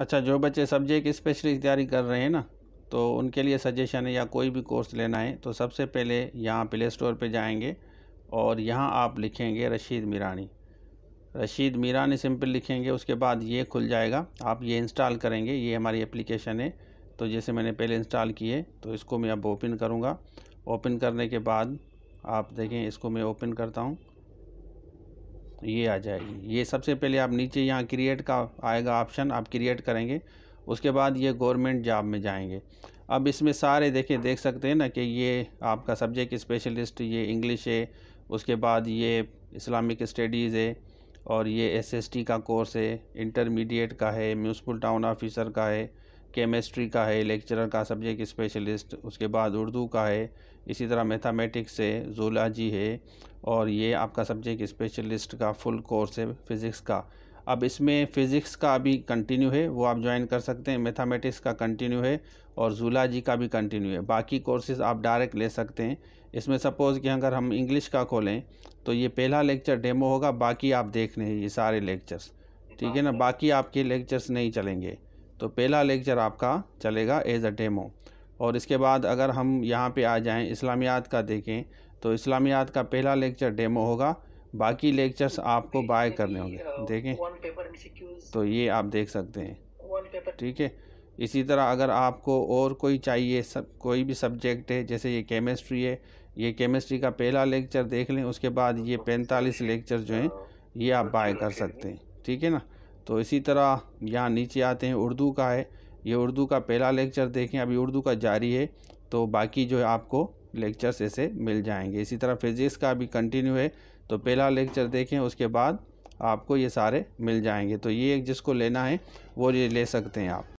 अच्छा जो बच्चे सब्जेक्ट स्पेशली तैयारी कर रहे हैं ना तो उनके लिए सजेशन है या कोई भी कोर्स लेना है तो सबसे पहले यहाँ प्ले स्टोर पर जाएंगे और यहाँ आप लिखेंगे रशीद मीरानी रशीद मीरानी सिंपल लिखेंगे उसके बाद ये खुल जाएगा आप ये इंस्टॉल करेंगे ये हमारी एप्लीकेशन है तो जैसे मैंने पहले इंस्टॉल किए तो इसको मैं अब ओपन करूँगा ओपन करने के बाद आप देखें इसको मैं ओपन करता हूँ ये आ जाएगी ये सबसे पहले आप नीचे यहाँ क्रिएट का आएगा ऑप्शन आप क्रिएट करेंगे उसके बाद ये गवर्नमेंट जॉब में जाएंगे अब इसमें सारे देखे देख सकते हैं ना कि ये आपका सब्जेक्ट स्पेशलिस्ट ये इंग्लिश है उसके बाद ये इस्लामिक स्टडीज़ है और ये एसएसटी का कोर्स है इंटरमीडिएट का है म्यूनसिपल टाउन ऑफिसर का है केमिस्ट्री का है लेक्चरर का सब्जेक्ट स्पेशलिस्ट उसके बाद उर्दू का है इसी तरह मैथमेटिक्स है जूलॉजी है और ये आपका सब्जेक्ट स्पेशलिस्ट का फुल कोर्स है फिज़िक्स का अब इसमें फ़िज़िक्स का अभी कंटिन्यू है वो आप ज्वाइन कर सकते हैं मैथमेटिक्स का कंटिन्यू है और जूलॉजी का भी कंटिन्यू है बाकी कोर्सेज़ आप डायरेक्ट ले सकते हैं इसमें सपोज़ कि अगर हम इंग्लिश का खोलें तो ये पहला लेक्चर डेमो होगा बाकी आप देख रहे हैं ये सारे लेक्चर्स ठीक है ना हाँ। बाकी आपके लेक्चर्स नहीं चलेंगे तो पहला लेक्चर आपका चलेगा एज अ डेमो और इसके बाद अगर हम यहाँ पे आ जाएं इस्लामियात का देखें तो इस्लामियात का पहला लेक्चर डेमो होगा बाकी लेक्चर्स आपको बाय करने होंगे uh, देखें तो ये आप देख सकते हैं ठीक है इसी तरह अगर आपको और कोई चाहिए सब कोई भी सब्जेक्ट है जैसे ये केमिस्ट्री है ये केमिस्ट्री का पहला लेक्चर देख लें उसके बाद ये पैंतालीस लेक्चर जो हैं uh, ये आप बाय कर सकते हैं ठीक है ना तो इसी तरह यहाँ नीचे आते हैं उर्दू का है ये उर्दू का पहला लेक्चर देखें अभी उर्दू का जारी है तो बाकी जो है आपको लेक्चर्स ऐसे मिल जाएंगे इसी तरह फिजिक्स का भी कंटिन्यू है तो पहला लेक्चर देखें उसके बाद आपको ये सारे मिल जाएंगे तो ये एक जिसको लेना है वो ये ले सकते हैं आप